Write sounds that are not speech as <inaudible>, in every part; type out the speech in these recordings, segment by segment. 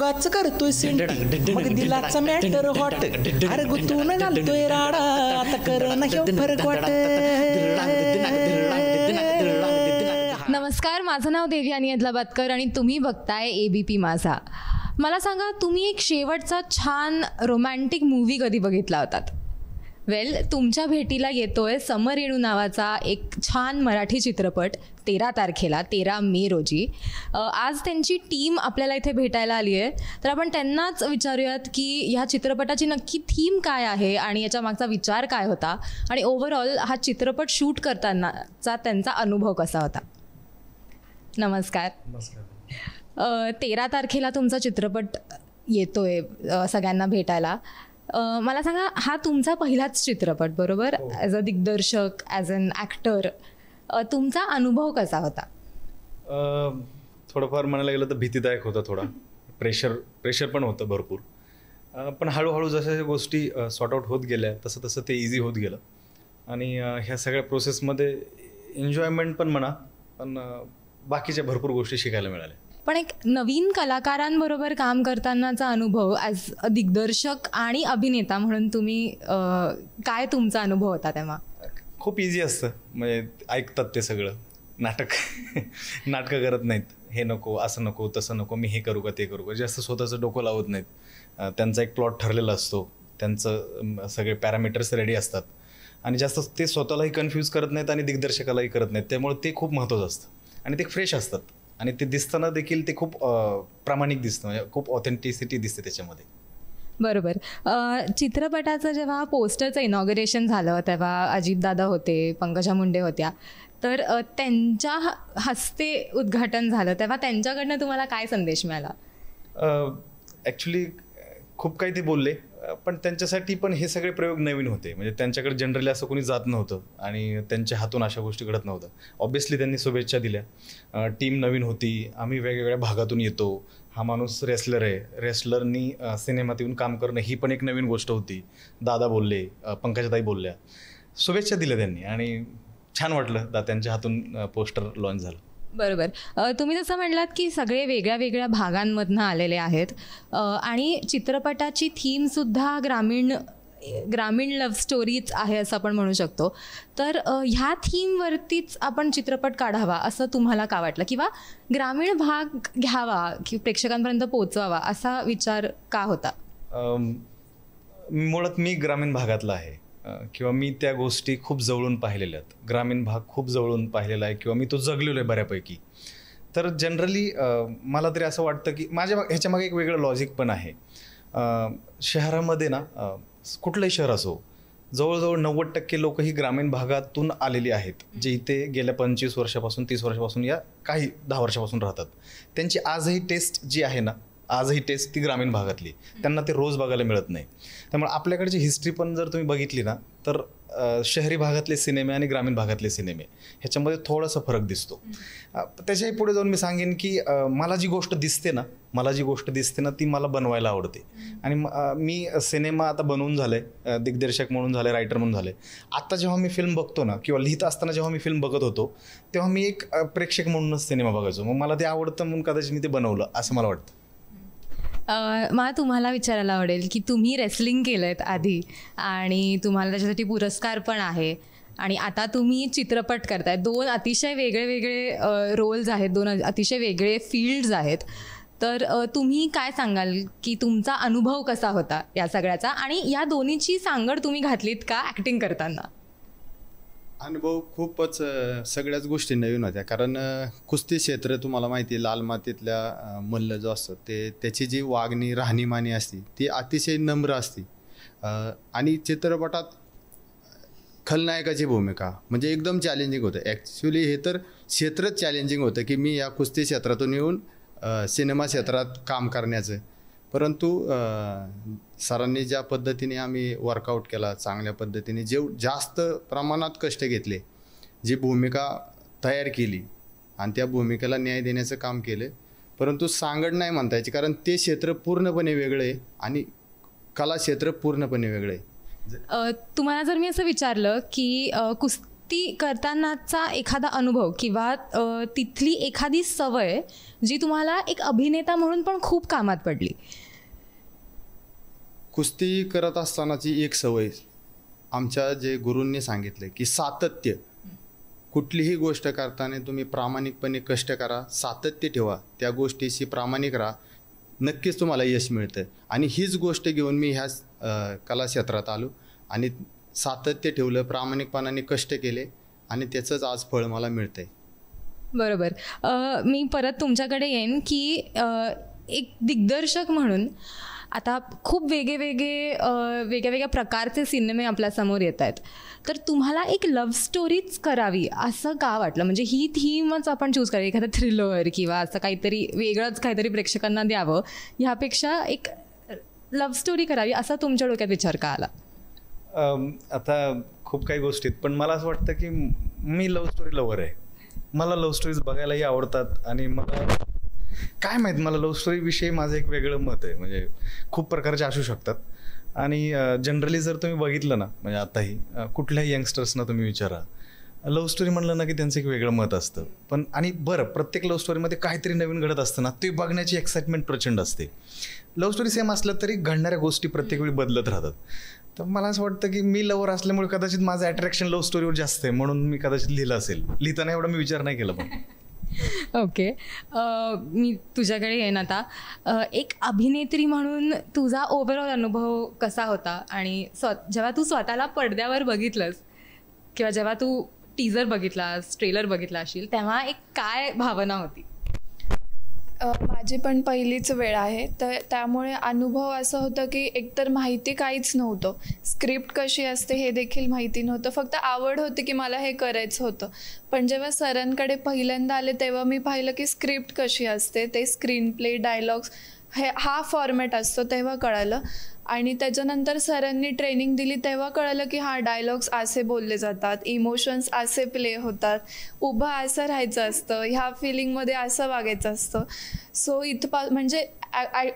उगाच करतोय मग दिलाचा मॅटर हॉट अरे गो तू न घालतोय राडा आता कर ना फरक वाट नमस्कार माझं नाव देवी आणि अदलाबादकर आणि तुम्ही बघताय एबीपी माझा मला सांगा तुम्ही एक शेवटचा छान रोमॅन्टिक मूवी कधी बघितला होतात वेल तुमच्या भेटीला येतोय समर येणू नावाचा एक छान मराठी चित्रपट तेरा तारखेला तेरा मे रोजी आज त्यांची टीम आपल्याला इथे भेटायला आली आहे तर आपण त्यांनाच विचारूयात की ह्या चित्रपटाची नक्की थीम काय आहे आणि याच्या मागचा विचार काय होता आणि ओव्हरऑल हा चित्रपट शूट करतानाचा त्यांचा अनुभव कसा होता नमस्कार नमस्कार तेरा तारखेला तुमचा चित्रपट येतोय सगळ्यांना भेटायला मला सांगा हा तुमचा पहिलाच चित्रपट बरोबर ॲज हो. अ दिग्दर्शक ॲज अन ॲक्टर तुमचा अनुभव कसा होता थोडंफार म्हणायला गेलं तर भीतीदायक होता थोडा प्रेशर प्रेशर पण होतं भरपूर पण हळूहळू जशा गोष्टी सॉर्ट आउट होत गेल्या तसं तसं ते इझी होत गेलं आणि ह्या सगळ्या प्रोसेसमध्ये एन्जॉयमेंट पण म्हणा पण बाकीच्या भरपूर गोष्टी शिकायला मिळाल्या पण एक नवीन कलाकारांबरोबर काम करतानाचा अनुभव ॲज दिग्दर्शक आणि अभिनेता म्हणून तुम्ही काय तुमचा अनुभव होता तेव्हा खूप इझी असतं म्हणजे ऐकतात ते सगळं नाटक <laughs> नाटकं करत नाहीत हे नको असं नको तसं नको मी हे करू का ते करू का जास्त स्वतःचं डोकं लावत नाहीत त्यांचा एक प्लॉट ठरलेला असतो त्यांचं सगळे पॅरामीटर्स रेडी असतात आणि जास्त ते स्वतःलाही कन्फ्यूज करत नाहीत आणि दिग्दर्शकालाही करत नाहीत त्यामुळे ते खूप महत्त्वाचं असतं आणि ते फ्रेश असतात आणि ते दिसताना देखील ते खूप प्रामाणिक दिसतं म्हणजे खूप ऑथेंटिसिटी दिसते त्याच्यामध्ये बरोबर चित्रपटाचं जेव्हा पोस्टरचं इनॉग्रेशन झालं तेव्हा अजितदादा होते पंकजा मुंडे होत्या तर त्यांच्या हस्ते उद्घाटन झालं तेव्हा त्यांच्याकडनं तुम्हाला काय संदेश मिळाला ॲक्च्युली खूप काही ते बोलले पण त्यांच्यासाठी पण हे सगळे प्रयोग नवीन होते म्हणजे त्यांच्याकडे जनरली असं कोणी जात नव्हतं आणि त्यांच्या हातून अशा गोष्टी घडत नव्हतं ऑब्व्हियसली त्यांनी शुभेच्छा दिल्या टीम नवीन होती आम्ही वेगवेगळ्या भागातून येतो हा माणूस रेसलर आहे रेसलरनी सिनेमात येऊन काम करणं ही पण एक नवीन गोष्ट होती दादा बोलले पंकजाताई बोलल्या शुभेच्छा दिल्या त्यांनी आणि छान वाटलं दा त्यांच्या हातून पोस्टर लॉन्च झालं बरोबर तुम्ही जसं म्हणलात की सगळे वेगळ्या वेगळ्या भागांमधनं आलेले आहेत आणि चित्रपटाची थीम सुद्धा ग्रामीण ग्रामीण लव्ह स्टोरीच आहे असं आपण म्हणू शकतो तर ह्या थीमवरतीच आपण चित्रपट काढावा असं तुम्हाला का वाटलं किंवा ग्रामीण भाग घ्यावा कि प्रेक्षकांपर्यंत पोहोचवावा असा विचार का होता मुळात मी ग्रामीण भागातला आहे किंवा मी त्या गोष्टी खूप जवळून पाहिलेल्या आहेत ग्रामीण भाग खूप जवळून पाहिलेला आहे किंवा मी तो जगलेलो आहे बऱ्यापैकी तर जनरली मला तरी असं वाटतं की माझ्या ह्याच्यामागे एक वेगळं लॉजिक पण आहे शहरामध्ये ना कुठलंही शहर असो जवळजवळ नव्वद टक्के लोक ही ग्रामीण भागातून आलेली आहेत जे इथे गेल्या पंचवीस वर्षापासून तीस वर्षापासून या काही दहा वर्षापासून राहतात त्यांची आजही टेस्ट जी आहे ना आजही टेस्ट ती ग्रामीण भागातली त्यांना ते रोज बघायला मिळत नाही त्यामुळे आपल्याकडची हिस्ट्री पण जर तुम्ही बघितली ना तर शहरी भागातले सिनेमे आणि ग्रामीण भागातले सिनेमे ह्याच्यामध्ये थोडासा फरक दिसतो त्याच्याही पुढे जाऊन मी सांगेन की मला जी गोष्ट दिसते ना मला जी गोष्ट दिसते ना ती मला बनवायला आवडते आणि मी सिनेमा आता बनवून झाले दिग्दर्शक म्हणून झाले रायटर म्हणून झाले आत्ता जेव्हा मी फिल्म बघतो ना किंवा लिहित असताना जेव्हा मी फिल्म बघत होतो तेव्हा मी एक प्रेक्षक म्हणूनच सिनेमा बघायचो मग मला ते आवडतं म्हणून कदाचित मी ते बनवलं असं मला वाटतं मला तुम्हाला विचारायला आवडेल की तुम्ही रेसलिंग केलं आधी आणि तुम्हाला त्याच्यासाठी पुरस्कार पण आहे आणि आता तुम्ही चित्रपट करताय दोन अतिशय वेगळे वेगळे रोल्स आहेत दोन अतिशय वेगळे फील्ड्स आहेत तर तुम्ही काय सांगाल की तुमचा अनुभव कसा होता या सगळ्याचा आणि या दोन्हीची सांगड तुम्ही घातलीत का ॲक्टिंग करताना अनुभव खूपच सगळ्याच गोष्टी नवीन होत्या कारण कुस्ती क्षेत्र तुम्हाला माहिती आहे लाल मातीतल्या मल्ल जो असतो ते त्याची जी वागणी राहणीमानी असते ती अतिशय नम्र असते आणि चित्रपटात खलनायकाची भूमिका म्हणजे एकदम चॅलेंजिंग होतं ॲक्च्युली हे तर क्षेत्रच चॅलेंजिंग होतं की मी या कुस्ती क्षेत्रातून येऊन सिनेमा क्षेत्रात काम करण्याचं परंतु सरांनी ज्या पद्धतीने आम्ही वर्कआउट केला चांगल्या पद्धतीने जे जास्त प्रमाणात कष्ट घेतले जी भूमिका तयार केली आणि त्या भूमिकेला न्याय देण्याचं काम केलं परंतु सांगड नाही म्हणता कारण ते क्षेत्र पूर्णपणे वेगळे आहे आणि कला क्षेत्र पूर्णपणे वेगळं आहे तुम्हाला जर मी असं विचारलं की कुस ती करतानाचा एखादा अनुभव किंवा तिथली एखादी सवय जी तुम्हाला एक अभिनेता म्हणून पण खूप कामात पडली कुस्ती करत असतानाची एक सवय आमच्या जे गुरूंनी सांगितले की सातत्य कुठलीही गोष्ट करताना तुम्ही प्रामाणिकपणे कष्ट करा सातत्य ठेवा त्या गोष्टीशी प्रामाणिक राहा नक्कीच तुम्हाला यश मिळतं आणि हीच गोष्ट घेऊन मी ह्या कला क्षेत्रात आलो आणि सातत्य ठेवलं प्रामाणिकपणाने कष्ट केले आणि त्याचंच आज फळ मला मिळतंय बरोबर मी परत तुमच्याकडे येईन की एक दिग्दर्शक म्हणून आता खूप वेगळे वेगळे वेगळ्या वेगळ्या प्रकारचे सिनेमे समोर येत आहेत तर तुम्हाला एक लव्ह स्टोरीच करावी असं का वाटलं म्हणजे ही थीमच आपण चूज करा एखादा थ्रिलर किंवा असं काहीतरी वेगळंच काहीतरी प्रेक्षकांना द्यावं ह्यापेक्षा एक लव्ह स्टोरी करावी असा तुमच्या डोक्यात विचार का आला आता खूप काही गोष्टी आहेत पण मला असं वाटतं की मी लव्ह स्टोरी लवर आहे मला लव्ह स्टोरीज बघायलाही आवडतात आणि मला काय माहीत मला लव्ह स्टोरीविषयी माझं एक वेगळं मत आहे म्हणजे खूप प्रकारचे असू शकतात आणि जनरली जर तुम्ही बघितलं ना म्हणजे आताही कुठल्याही यंगस्टर्सना तुम्ही विचारा लव्ह स्टोरी म्हणलं ना की त्यांचं एक वेगळं मत असतं पण आणि बरं प्रत्येक लव्ह स्टोरीमध्ये काहीतरी नवीन घडत असतं ना ते बघण्याची एक्साइटमेंट प्रचंड असते लव्ह स्टोरी सेम असलं तरी घडणाऱ्या गोष्टी प्रत्येक वेळी बदलत राहतात तर मला असं वाटतं की मी लवर असल्यामुळे कदाचित माझं अट्रॅक्शन लव्ह स्टोरीवर जास्त आहे म्हणून मी कदाचित लिहिलं असेल लिहिताना एवढा मी विचार नाही केला पण ओके <laughs> मी तुझ्याकडे येईन आता एक अभिनेत्री म्हणून तुझा ओव्हरऑल अनुभव कसा होता आणि जेव्हा तू स्वतःला पडद्यावर बघितलंस किंवा जेव्हा तू टीजर बघितलास ट्रेलर बघितला असेल तेव्हा एक काय भावना होती माझी पण पहिलीच वेळ आहे तर त्यामुळे अनुभव असं होतं की एकतर माहिती काहीच नव्हतं स्क्रिप्ट कशी असते हे देखील माहिती नव्हतं फक्त आवड होती की मला हे करायचं होतं पण जेव्हा सरांकडे पहिल्यांदा आले तेव्हा मी पाहिलं की स्क्रिप्ट कशी असते ते स्क्रीन प्ले डायलॉग्स हे हा फॉर्मॅट असतो तेव्हा कळालं आणि त्याच्यानंतर सरांनी ट्रेनिंग दिली तेव्हा कळलं की हा डायलॉग्स असे बोलले जातात इमोशन्स असे प्ले होतात उभं असं राहायचं असतं ह्या फिलिंगमध्ये असं वागायचं असतं सो इथपा म्हणजे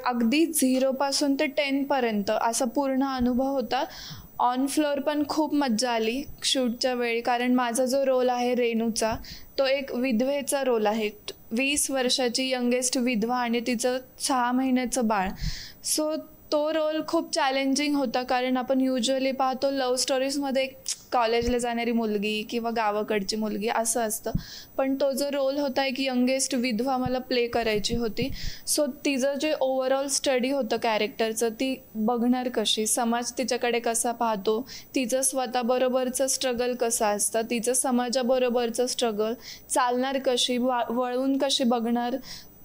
अगदी झिरोपासून ते टेनपर्यंत असा पूर्ण अनुभव होता ऑन फ्लोअर पण खूप मज्जा आली शूटच्या वेळी कारण माझा जो रोल आहे रेणूचा तो एक विधवेचा रोल आहे वीस वर्षाची यंगेस्ट विधवा आणि तिचं सहा महिन्याचं बाळ सो तो रोल खूप चॅलेंजिंग होता कारण आपण युजली पाहतो लव्ह स्टोरीजमध्ये कॉलेजला जाणारी मुलगी किंवा गावाकडची मुलगी असं असतं पण तो जो रोल होता एक यंगेस्ट विधवा मला प्ले करायची होती सो तिचं जे ओव्हरऑल स्टडी होतं कॅरेक्टरचं ती बघणार कशी समाज तिच्याकडे कसा पाहतो तिचं स्वतःबरोबरचं स्ट्रगल कसं असतं तिचं समाजाबरोबरचं स्ट्रगल चालणार कशी वा वळून कशी बघणार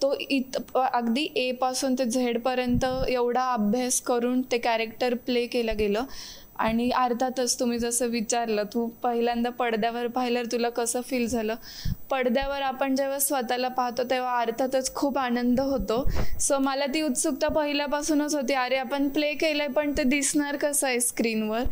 तो इत अगदी ए पासून ते पर्यंत एवढा अभ्यास करून ते कॅरेक्टर प्ले केलं गेलं आणि अर्थातच तुम्ही जसं विचारलं तू पहिल्यांदा पडद्यावर पाहिलं तुला कसं फील झालं पडद्यावर आपण जेव्हा स्वतःला पाहतो तेव्हा अर्थातच खूप आनंद होतो सो मला ती उत्सुकता पहिल्यापासूनच होती अरे आपण प्ले केलं आहे पण ते दिसणार कसं आहे स्क्रीनवर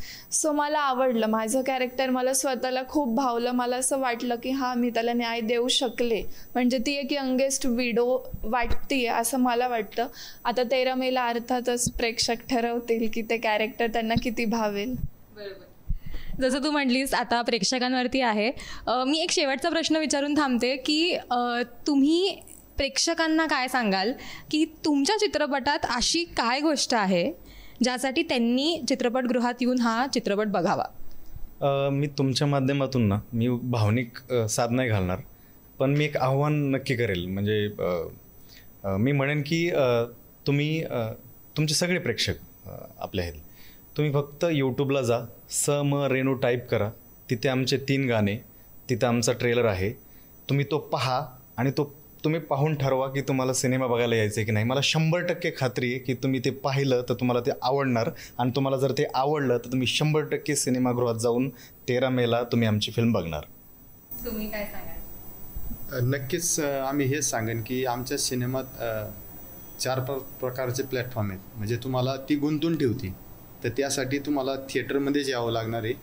सो मला आवडलं माझं कॅरेक्टर मला स्वतःला खूप भावलं मला असं वाटलं की हां मी त्याला न्याय देऊ शकले म्हणजे ती एक यंगेस्ट विडो वाटते असं मला वाटतं आता तेरा मेला अर्थातच प्रेक्षक ठरवतील की ते कॅरेक्टर त्यांना किती भावे आवडेल जसं तू म्हटलीस आता प्रेक्षकांवरती आहे मी एक शेवटचा प्रश्न विचारून थांबते की तुम्ही प्रेक्षकांना काय सांगाल की तुमच्या चित्रपटात अशी काय गोष्ट आहे ज्यासाठी त्यांनी चित्रपटगृहात येऊन हा चित्रपट बघावा मी तुमच्या माध्यमातून ना मी भावनिक साधना नाही घालणार पण मी एक आव्हान नक्की करेल म्हणजे मी म्हणेन की तुम्ही तुमचे सगळे प्रेक्षक आपले आहेत तुम्ही फक्त यूट्यूबला जा स म रेणू टाईप करा तिथे आमचे तीन गाणे तिथं आमचा ट्रेलर आहे तुम्ही तो पहा आणि तो तुम्ही पाहून ठरवा की तुम्हाला सिनेमा बघायला यायचं आहे की नाही मला शंभर टक्के खात्री आहे की तुम्ही ते पाहिलं तर तुम्हाला ते आवडणार आणि तुम्हाला जर ते आवडलं तर तुम्ही शंभर टक्के सिनेमागृहात जाऊन तेरा मेला तुम्ही आमची फिल्म बघणार तुम्ही काय सांगाल नक्कीच आम्ही हे सांगेन की आमच्या सिनेमात चार प्रकारचे प्लॅटफॉर्म आहेत म्हणजे तुम्हाला ती गुंतून ठेवते तर त्यासाठी तुम्हाला थिएटरमध्येच यावं लागणार आहे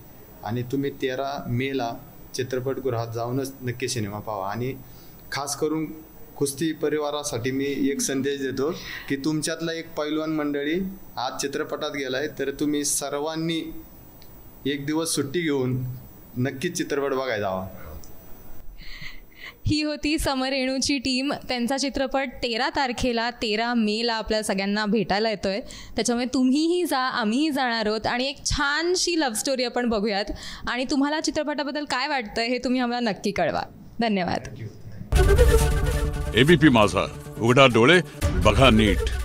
आणि तुम्ही तेरा मेला चित्रपटगृहात जाऊनच नक्की सिनेमा पाहा आणि खास करून कुस्ती परिवारासाठी मी एक संदेश देतो की तुमच्यातला एक पैलवान मंडळी आज चित्रपटात गेला आहे तर तुम्ही सर्वांनी एक दिवस सुट्टी घेऊन नक्कीच चित्रपट बघायला जावा ही होती रेणूची टीम त्यांचा चित्रपट तेरा तारखेला तेरा मेला आपल्या सगळ्यांना भेटायला येतोय त्याच्यामुळे तुम्हीही जा आम्हीही जाणार आहोत आणि एक छानशी लव्ह स्टोरी आपण बघूयात आणि तुम्हाला चित्रपटाबद्दल काय वाटतंय हे तुम्ही आम्हाला नक्की कळवा धन्यवाद एबीपी माझा उघडा डोळे बघा नीट